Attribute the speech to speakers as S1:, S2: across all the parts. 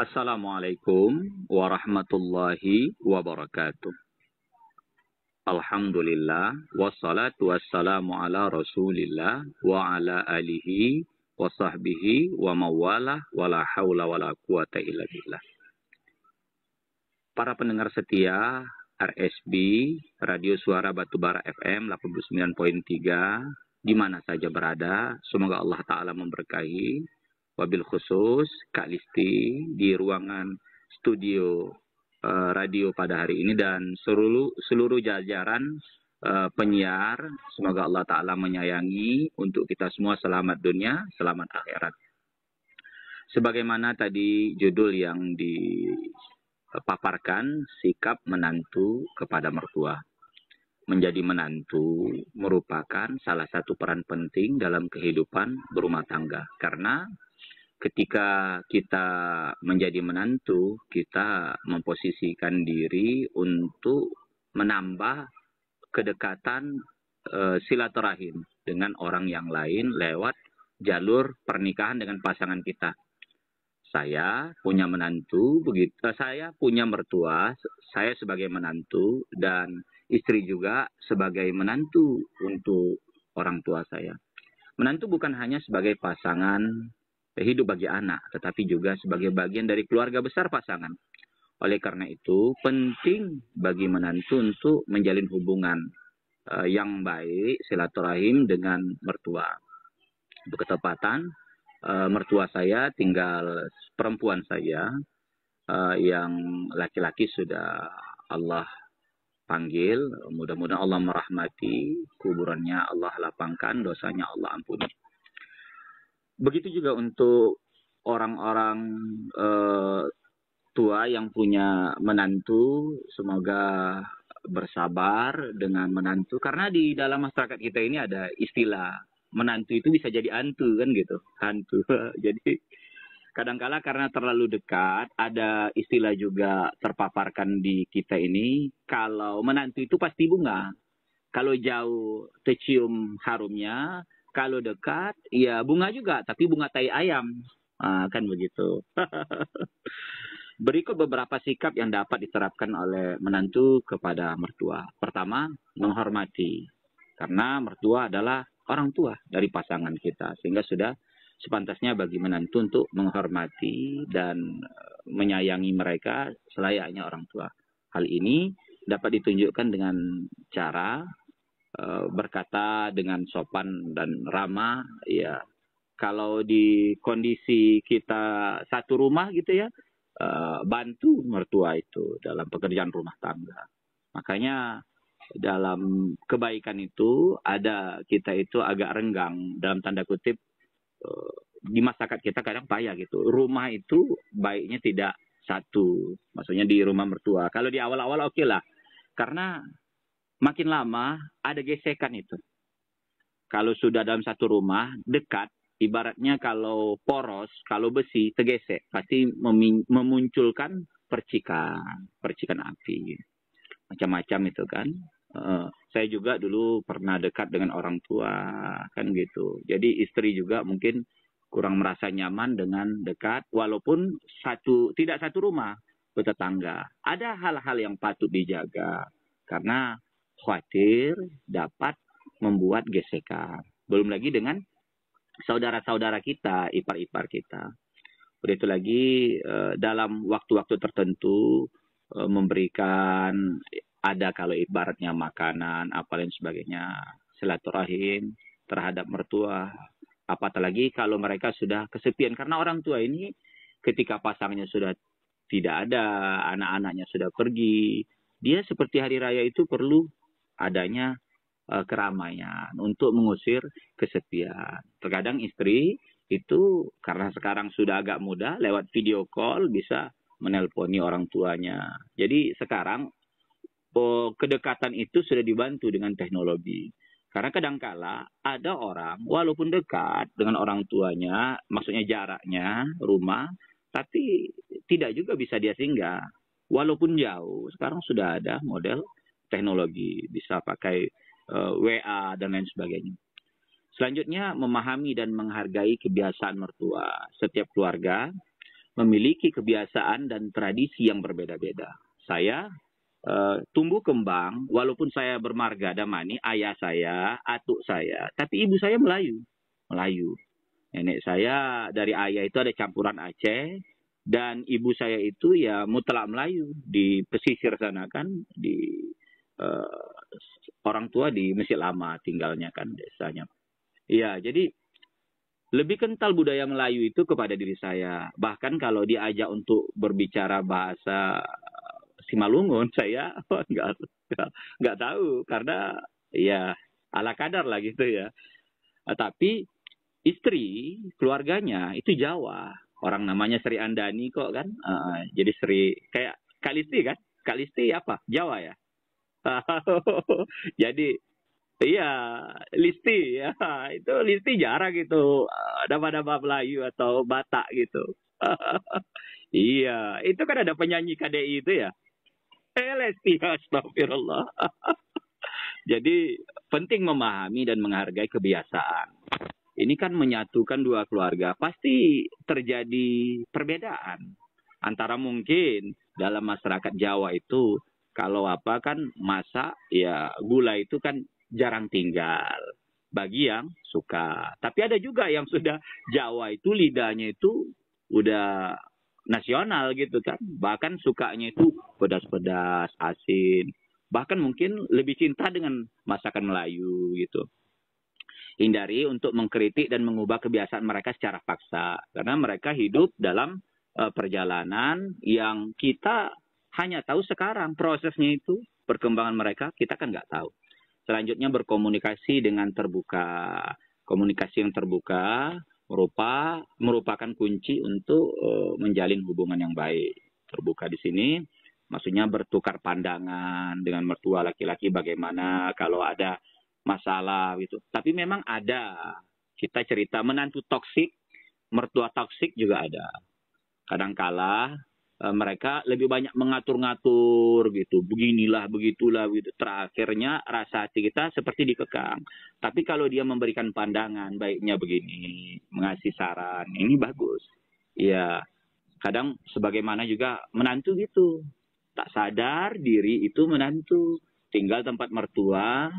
S1: Assalamualaikum warahmatullahi wabarakatuh. Alhamdulillah wassalatu wassalamu ala Rasulillah wa ala alihi wa sahbihi wa mawalah wa la haula wa la quwata illa billah. Para pendengar setia RSB Radio Suara Batubara FM 89.3 di mana saja berada, semoga Allah taala memberkahi wabil khusus Kak Listi di ruangan studio uh, radio pada hari ini dan seluruh seluruh jajaran uh, penyiar semoga Allah taala menyayangi untuk kita semua selamat dunia, selamat akhirat. Sebagaimana tadi judul yang dipaparkan sikap menantu kepada mertua menjadi menantu merupakan salah satu peran penting dalam kehidupan berumah tangga karena ketika kita menjadi menantu, kita memposisikan diri untuk menambah kedekatan e, silaturahim dengan orang yang lain lewat jalur pernikahan dengan pasangan kita. Saya punya menantu, begitu eh, saya punya mertua, saya sebagai menantu dan istri juga sebagai menantu untuk orang tua saya. Menantu bukan hanya sebagai pasangan hidup bagi anak, tetapi juga sebagai bagian dari keluarga besar pasangan. Oleh karena itu, penting bagi menantu untuk menjalin hubungan uh, yang baik silaturahim dengan mertua. Berketepatan uh, mertua saya tinggal perempuan saya uh, yang laki-laki sudah Allah panggil, mudah-mudahan Allah merahmati kuburannya, Allah lapangkan dosanya, Allah ampuni begitu juga untuk orang-orang uh, tua yang punya menantu semoga bersabar dengan menantu karena di dalam masyarakat kita ini ada istilah menantu itu bisa jadi antu kan gitu hantu jadi kadangkala karena terlalu dekat ada istilah juga terpaparkan di kita ini kalau menantu itu pasti bunga kalau jauh tercium harumnya kalau dekat, ya bunga juga, tapi bunga tai ayam. ah, kan begitu. Berikut beberapa sikap yang dapat diterapkan oleh menantu kepada mertua. Pertama, menghormati. Karena mertua adalah orang tua dari pasangan kita. Sehingga sudah sepantasnya bagi menantu untuk menghormati dan eh, menyayangi mereka selayaknya orang tua. Hal ini dapat ditunjukkan dengan cara Eh, berkata dengan sopan dan ramah ya kalau di kondisi kita satu rumah gitu ya eh, bantu mertua itu dalam pekerjaan rumah tangga makanya dalam kebaikan itu ada kita itu agak renggang dalam tanda kutip eh, di masyarakat kita kadang payah gitu rumah itu baiknya tidak satu maksudnya di rumah mertua kalau di awal-awal oke okay lah karena makin lama ada gesekan itu. Kalau sudah dalam satu rumah, dekat, ibaratnya kalau poros, kalau besi, tergesek. Pasti memunculkan percikan, percikan api. Macam-macam itu kan. Uh, saya juga dulu pernah dekat dengan orang tua, kan gitu. Jadi istri juga mungkin kurang merasa nyaman dengan dekat, walaupun satu tidak satu rumah, bertetangga. Ada hal-hal yang patut dijaga. Karena khawatir dapat membuat gesekan. Belum lagi dengan saudara-saudara kita, ipar-ipar kita. Udah itu lagi eh, dalam waktu-waktu tertentu eh, memberikan ada kalau ibaratnya makanan, apa lain sebagainya, silaturahim terhadap mertua. Apatah lagi kalau mereka sudah kesepian karena orang tua ini ketika pasangnya sudah tidak ada, anak-anaknya sudah pergi, dia seperti hari raya itu perlu adanya uh, keramaian untuk mengusir kesepian. Terkadang istri itu karena sekarang sudah agak muda lewat video call bisa menelponi orang tuanya. Jadi sekarang oh, kedekatan itu sudah dibantu dengan teknologi. Karena kadangkala ada orang walaupun dekat dengan orang tuanya, maksudnya jaraknya rumah, tapi tidak juga bisa dia singgah. Walaupun jauh, sekarang sudah ada model teknologi, bisa pakai uh, eh, WA dan lain sebagainya. Selanjutnya memahami dan menghargai kebiasaan mertua. Setiap keluarga memiliki kebiasaan dan tradisi yang berbeda-beda. Saya Uh, tumbuh kembang, walaupun saya bermarga damani, ayah saya, atuk saya, tapi ibu saya Melayu. Melayu. Nenek saya dari ayah itu ada campuran Aceh, dan ibu saya itu ya mutlak Melayu di pesisir sana kan, di uh, orang tua di Mesir lama tinggalnya kan desanya. Iya, jadi lebih kental budaya Melayu itu kepada diri saya. Bahkan kalau diajak untuk berbicara bahasa Simalungun, saya nggak nggak tahu karena ya ala kadar lah gitu ya. Eh, tapi istri keluarganya itu Jawa. Orang namanya Sri Andani kok kan. Uh, jadi Sri kayak Kalisti kan? Kalisti apa? Jawa ya? Jadi Iya, Listi ya. Itu Listi jarang gitu pada bab Melayu atau Batak gitu. iya, itu kan ada penyanyi KDI itu ya. Eh, Lesti, astagfirullah. Jadi penting memahami dan menghargai kebiasaan. Ini kan menyatukan dua keluarga. Pasti terjadi perbedaan antara mungkin dalam masyarakat Jawa itu kalau apa kan masa ya gula itu kan jarang tinggal bagi yang suka. Tapi ada juga yang sudah Jawa itu lidahnya itu udah nasional gitu kan. Bahkan sukanya itu pedas-pedas, asin. Bahkan mungkin lebih cinta dengan masakan Melayu gitu. Hindari untuk mengkritik dan mengubah kebiasaan mereka secara paksa karena mereka hidup dalam eh, perjalanan yang kita hanya tahu sekarang prosesnya itu perkembangan mereka kita kan nggak tahu. Selanjutnya berkomunikasi dengan terbuka. Komunikasi yang terbuka merupa, merupakan kunci untuk uh, menjalin hubungan yang baik. Terbuka di sini maksudnya bertukar pandangan dengan mertua laki-laki bagaimana kalau ada masalah gitu. Tapi memang ada kita cerita menantu toksik, mertua toksik juga ada. kadang kalah Eh, mereka lebih banyak mengatur-ngatur gitu beginilah begitulah gitu terakhirnya rasa hati kita seperti dikekang tapi kalau dia memberikan pandangan baiknya begini mengasih saran ini bagus ya kadang sebagaimana juga menantu gitu tak sadar diri itu menantu tinggal tempat mertua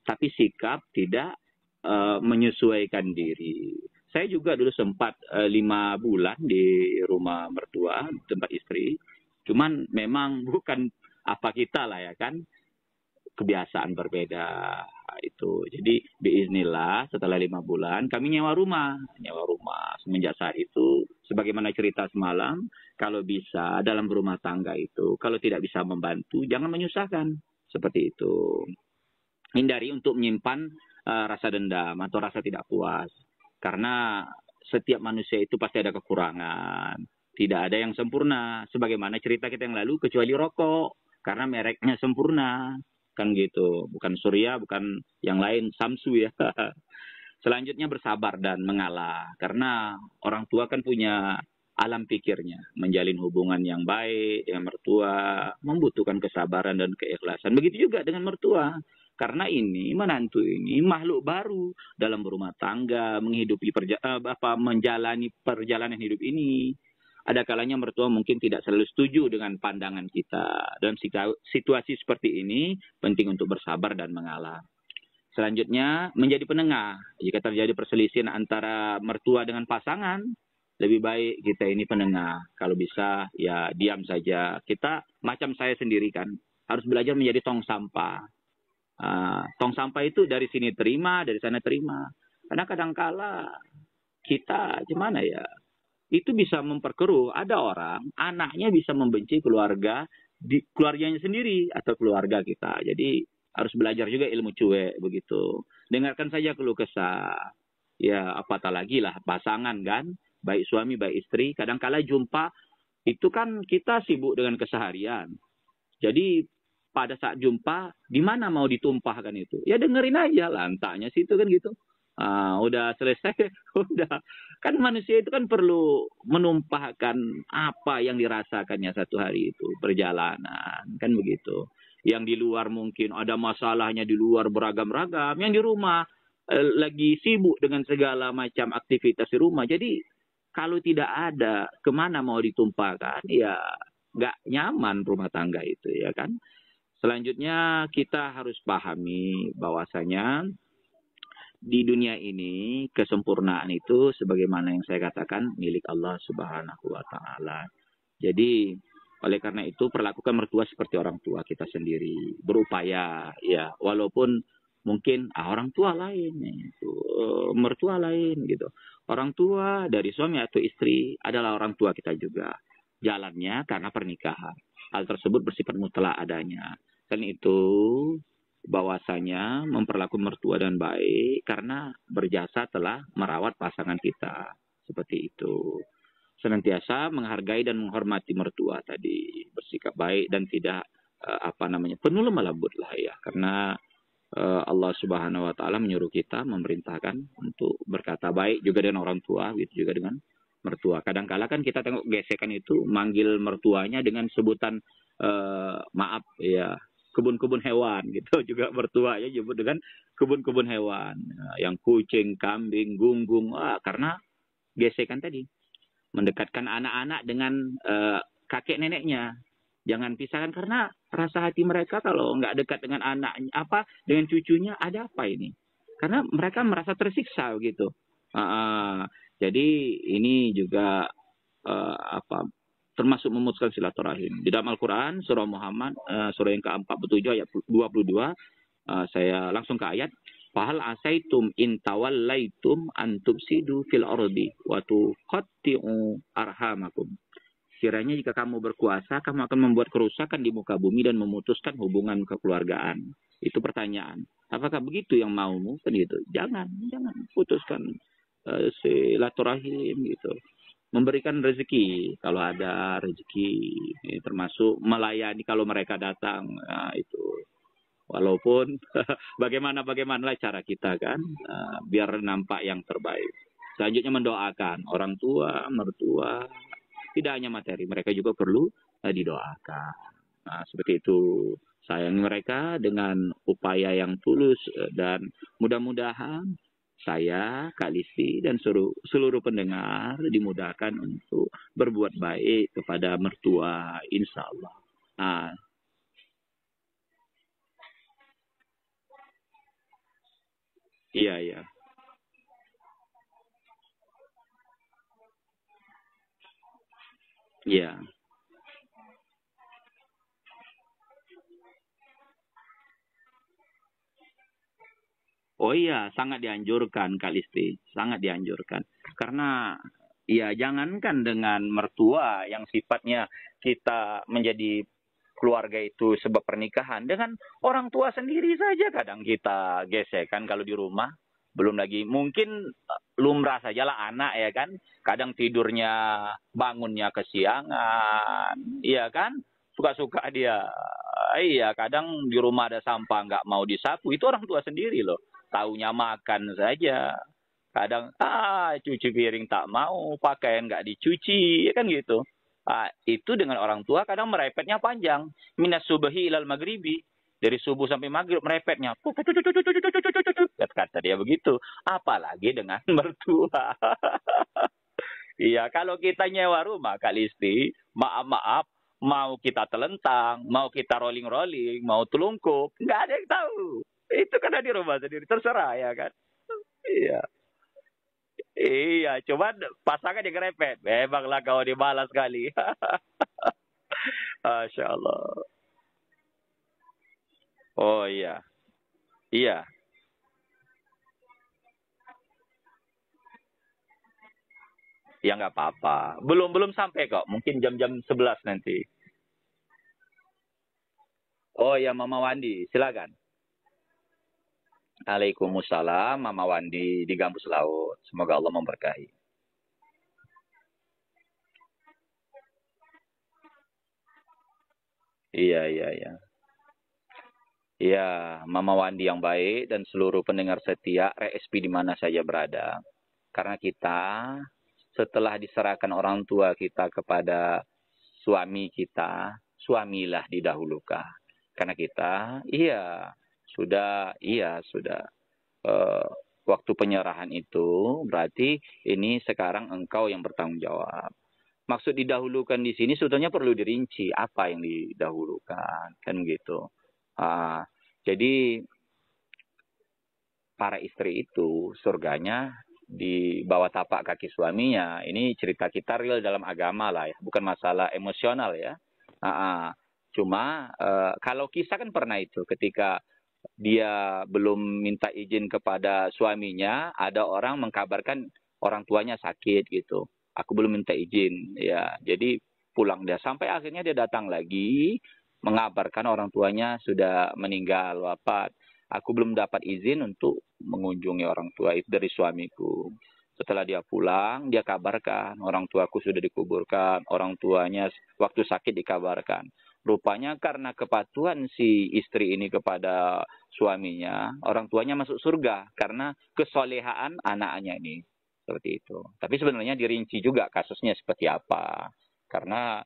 S1: tapi sikap tidak uh, menyesuaikan diri saya juga dulu sempat uh, lima bulan di rumah mertua tempat istri cuman memang bukan apa kita lah ya kan kebiasaan berbeda itu jadi biiznillah setelah lima bulan kami nyewa rumah nyewa rumah semenjak saat itu sebagaimana cerita semalam kalau bisa dalam rumah tangga itu kalau tidak bisa membantu jangan menyusahkan seperti itu hindari untuk menyimpan uh, rasa dendam atau rasa tidak puas karena setiap manusia itu pasti ada kekurangan. Tidak ada yang sempurna. Sebagaimana cerita kita yang lalu, kecuali rokok. Karena mereknya sempurna. Kan gitu. Bukan Surya, bukan yang lain. Samsu ya. Selanjutnya bersabar dan mengalah. Karena orang tua kan punya alam pikirnya, menjalin hubungan yang baik dengan mertua, membutuhkan kesabaran dan keikhlasan. Begitu juga dengan mertua. Karena ini menantu ini makhluk baru dalam berumah tangga, menghidupi perja eh, apa menjalani perjalanan hidup ini. Ada kalanya mertua mungkin tidak selalu setuju dengan pandangan kita. Dalam situasi seperti ini penting untuk bersabar dan mengalah. Selanjutnya menjadi penengah. Jika terjadi perselisihan antara mertua dengan pasangan, lebih baik kita ini penengah. Kalau bisa ya diam saja. Kita macam saya sendiri kan harus belajar menjadi tong sampah. Ah, tong sampah itu dari sini terima, dari sana terima. Karena kadangkala kita gimana ya? Itu bisa memperkeruh. Ada orang anaknya bisa membenci keluarga di keluarganya sendiri atau keluarga kita. Jadi harus belajar juga ilmu cuek begitu. Dengarkan saja keluh kesah. Ya apatah lagi lah pasangan kan, baik suami baik istri. Kadangkala jumpa itu kan kita sibuk dengan keseharian. Jadi pada saat jumpa di mana mau ditumpahkan itu ya dengerin aja lantanya situ kan gitu ah, udah selesai udah kan manusia itu kan perlu menumpahkan apa yang dirasakannya satu hari itu perjalanan kan begitu yang di luar mungkin ada masalahnya di luar beragam-ragam yang di rumah eh, lagi sibuk dengan segala macam aktivitas di rumah jadi kalau tidak ada kemana mau ditumpahkan ya nggak nyaman rumah tangga itu ya kan Selanjutnya kita harus pahami bahwasanya di dunia ini kesempurnaan itu sebagaimana yang saya katakan milik Allah Subhanahu wa taala. Jadi oleh karena itu perlakukan mertua seperti orang tua kita sendiri, berupaya ya walaupun mungkin ah, orang tua lain itu eh, mertua lain gitu. Orang tua dari suami atau istri adalah orang tua kita juga. Jalannya karena pernikahan. Hal tersebut bersifat mutlak adanya kan itu bahwasanya memperlakukan mertua dan baik karena berjasa telah merawat pasangan kita seperti itu senantiasa menghargai dan menghormati mertua tadi bersikap baik dan tidak eh, apa namanya penuh lemah lembut lah ya karena eh, Allah Subhanahu wa taala menyuruh kita memerintahkan untuk berkata baik juga dengan orang tua gitu juga dengan mertua kadangkala kan kita tengok gesekan itu manggil mertuanya dengan sebutan uh, maaf ya kebun-kebun hewan gitu juga mertua ya disebut dengan kebun-kebun hewan nah, yang kucing, kambing, gunggung ah, karena gesekan tadi mendekatkan anak-anak dengan uh, kakek neneknya jangan pisahkan karena rasa hati mereka kalau nggak dekat dengan anaknya apa dengan cucunya ada apa ini karena mereka merasa tersiksa gitu uh, uh, jadi ini juga uh, apa termasuk memutuskan silaturahim. Di dalam Al-Quran, surah Muhammad, eh, surah yang ke-47 ayat 22, eh, saya langsung ke ayat, Fahal asaitum intawallaitum tawallaitum antubsidu fil ardi wa tuqatti'u arhamakum. Kiranya jika kamu berkuasa, kamu akan membuat kerusakan di muka bumi dan memutuskan hubungan kekeluargaan. Itu pertanyaan. Apakah begitu yang maumu? Kan gitu. Jangan, jangan putuskan uh, silaturahim gitu memberikan rezeki kalau ada rezeki ya, termasuk melayani kalau mereka datang nah, itu walaupun bagaimana bagaimanalah cara kita kan nah, biar nampak yang terbaik selanjutnya mendoakan orang tua mertua tidak hanya materi mereka juga perlu eh, didoakan nah seperti itu sayang mereka dengan upaya yang tulus eh, dan mudah-mudahan saya, Kak Lisi, dan seluruh, seluruh pendengar dimudahkan untuk berbuat baik kepada mertua, insya Allah. Nah, iya, iya. Iya. Oh iya, sangat dianjurkan Kak Listi, sangat dianjurkan. Karena ya jangankan dengan mertua yang sifatnya kita menjadi keluarga itu sebab pernikahan, dengan orang tua sendiri saja kadang kita gesek kan kalau di rumah. Belum lagi mungkin lumrah saja lah anak ya kan, kadang tidurnya bangunnya kesiangan, iya kan? Suka-suka dia. Iya, kadang di rumah ada sampah nggak mau disapu, itu orang tua sendiri loh Taunya makan saja. Kadang, ah cuci piring tak mau, pakaian nggak dicuci, ya kan gitu. Ah, itu dengan orang tua kadang merepetnya panjang. Minas subahi ilal maghribi. Dari subuh sampai maghrib merepetnya. Kata dia begitu. Apalagi dengan mertua. Iya, kalau kita nyewa rumah, Kak Listi, maaf-maaf, mau kita telentang, mau kita rolling-rolling, mau telungkup, nggak ada yang tahu itu kan di rumah sendiri terserah ya kan iya iya cuman pasangan yang repet memanglah kau dibalas kali Masya Allah oh iya iya Ya nggak apa-apa. Belum belum sampai kok. Mungkin jam-jam 11 nanti. Oh iya Mama Wandi, silakan. Waalaikumsalam, Mama Wandi di Gambus Laut. Semoga Allah memberkahi. Iya, iya, iya. Iya, Mama Wandi yang baik dan seluruh pendengar setia RSP di mana saja berada. Karena kita setelah diserahkan orang tua kita kepada suami kita, suamilah didahulukan. Karena kita, iya, sudah iya sudah uh, waktu penyerahan itu berarti ini sekarang engkau yang bertanggung jawab. Maksud didahulukan di sini sebetulnya perlu dirinci apa yang didahulukan kan begitu. Uh, ah, jadi para istri itu surganya di bawah tapak kaki suaminya. Ini cerita kita real dalam agama lah ya, bukan masalah emosional ya. Uh, uh. Cuma uh, kalau kisah kan pernah itu ketika dia belum minta izin kepada suaminya, ada orang mengkabarkan orang tuanya sakit gitu. Aku belum minta izin. Ya, jadi pulang dia sampai akhirnya dia datang lagi mengabarkan orang tuanya sudah meninggal wafat. Aku belum dapat izin untuk mengunjungi orang tua itu dari suamiku. Setelah dia pulang, dia kabarkan orang tuaku sudah dikuburkan, orang tuanya waktu sakit dikabarkan. Rupanya karena kepatuhan si istri ini kepada suaminya, orang tuanya masuk surga karena kesolehaan anaknya ini. Seperti itu. Tapi sebenarnya dirinci juga kasusnya seperti apa. Karena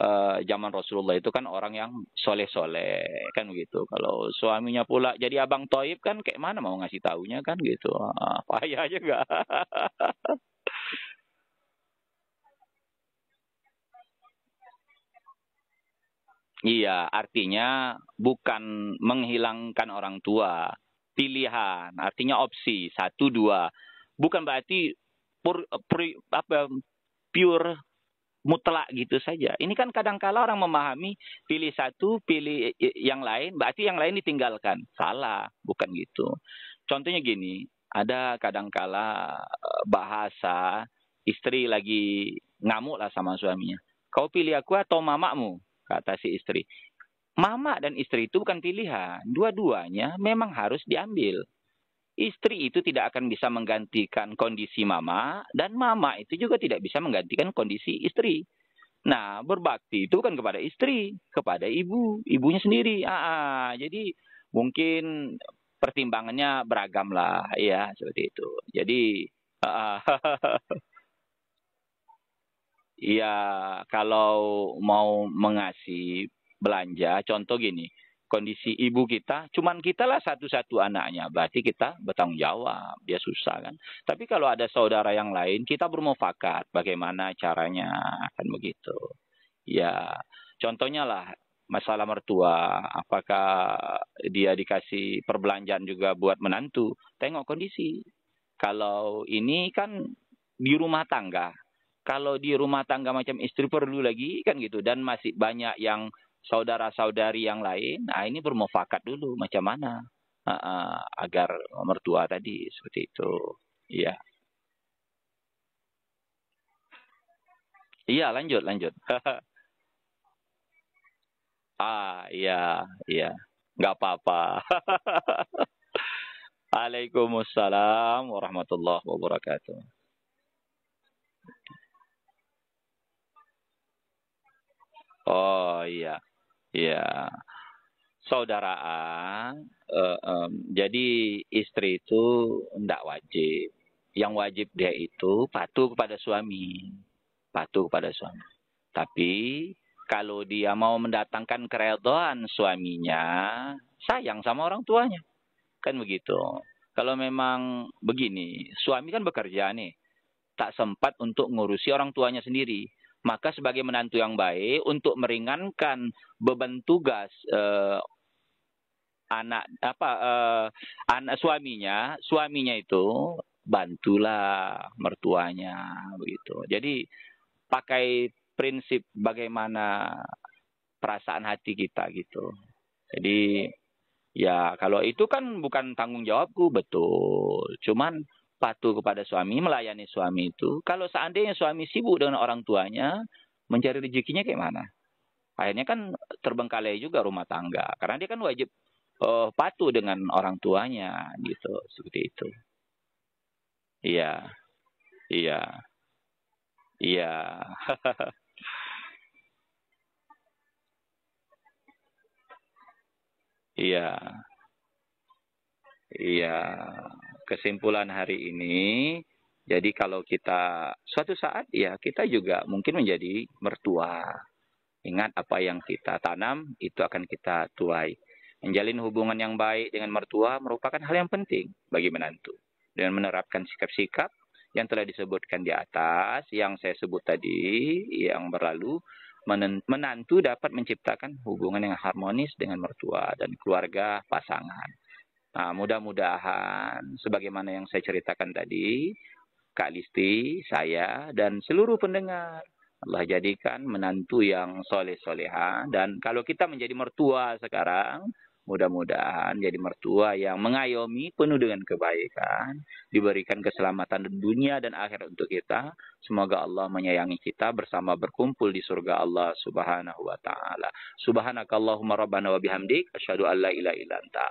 S1: eh, zaman Rasulullah itu kan orang yang soleh-soleh kan gitu. Kalau suaminya pula jadi abang toib kan kayak mana mau ngasih taunya kan gitu. Ah, payah juga. Iya, artinya bukan menghilangkan orang tua. Pilihan, artinya opsi satu dua. Bukan berarti pur, pur, apa, pure mutlak gitu saja. Ini kan kadangkala orang memahami pilih satu, pilih yang lain, berarti yang lain ditinggalkan. Salah, bukan gitu. Contohnya gini, ada kadangkala eh, bahasa istri lagi ngamuk lah sama suaminya. Kau pilih aku atau mamamu? kata si istri. Mama dan istri itu bukan pilihan. Dua-duanya memang harus diambil. Istri itu tidak akan bisa menggantikan kondisi mama, dan mama itu juga tidak bisa menggantikan kondisi istri. Nah, berbakti itu kan kepada istri, kepada ibu, ibunya sendiri. Ah, jadi mungkin pertimbangannya beragam lah, ya seperti itu. Jadi, ah, ah. Iya, kalau mau mengasih belanja, contoh gini, kondisi ibu kita, cuman kita lah satu-satu anaknya, berarti kita bertanggung jawab, dia susah kan. Tapi kalau ada saudara yang lain, kita bermufakat bagaimana caranya, akan begitu. Ya, contohnya lah masalah mertua, apakah dia dikasih perbelanjaan juga buat menantu, tengok kondisi. Kalau ini kan di rumah tangga, kalau di rumah tangga macam istri perlu lagi kan gitu dan masih banyak yang saudara-saudari yang lain. Nah, ini bermufakat dulu macam mana uh, agar mertua tadi seperti itu. Iya. Iya, lanjut, lanjut. ah, iya, iya. nggak apa-apa. Waalaikumsalam warahmatullahi wabarakatuh. Oh iya, iya. A, uh, um, jadi istri itu tidak wajib. Yang wajib dia itu patuh kepada suami, patuh kepada suami. Tapi kalau dia mau mendatangkan keredoan suaminya, sayang sama orang tuanya. Kan begitu. Kalau memang begini, suami kan bekerja nih, tak sempat untuk ngurusi orang tuanya sendiri. Maka sebagai menantu yang baik untuk meringankan beban tugas eh, anak apa eh, anak suaminya, suaminya itu bantulah mertuanya begitu. Jadi pakai prinsip bagaimana perasaan hati kita gitu. Jadi ya kalau itu kan bukan tanggung jawabku betul. Cuman patuh kepada suami, melayani suami itu. Kalau seandainya suami sibuk dengan orang tuanya, mencari rezekinya kayak mana? Akhirnya kan terbengkalai juga rumah tangga. Karena dia kan wajib uh, patuh dengan orang tuanya gitu, seperti itu. Iya. Iya. Iya. Iya. Iya kesimpulan hari ini, jadi kalau kita suatu saat ya kita juga mungkin menjadi mertua. Ingat apa yang kita tanam itu akan kita tuai. Menjalin hubungan yang baik dengan mertua merupakan hal yang penting bagi menantu. Dengan menerapkan sikap-sikap yang telah disebutkan di atas, yang saya sebut tadi, yang berlalu, menantu dapat menciptakan hubungan yang harmonis dengan mertua dan keluarga pasangan. Nah, mudah-mudahan sebagaimana yang saya ceritakan tadi, Kak Listi, saya dan seluruh pendengar Allah jadikan menantu yang soleh-soleha dan kalau kita menjadi mertua sekarang mudah-mudahan jadi mertua yang mengayomi penuh dengan kebaikan diberikan keselamatan dunia dan akhirat untuk kita semoga Allah menyayangi kita bersama berkumpul di surga Allah Subhanahu wa taala subhanakallahumma rabbana wa bihamdik asyhadu an la ilaha illa anta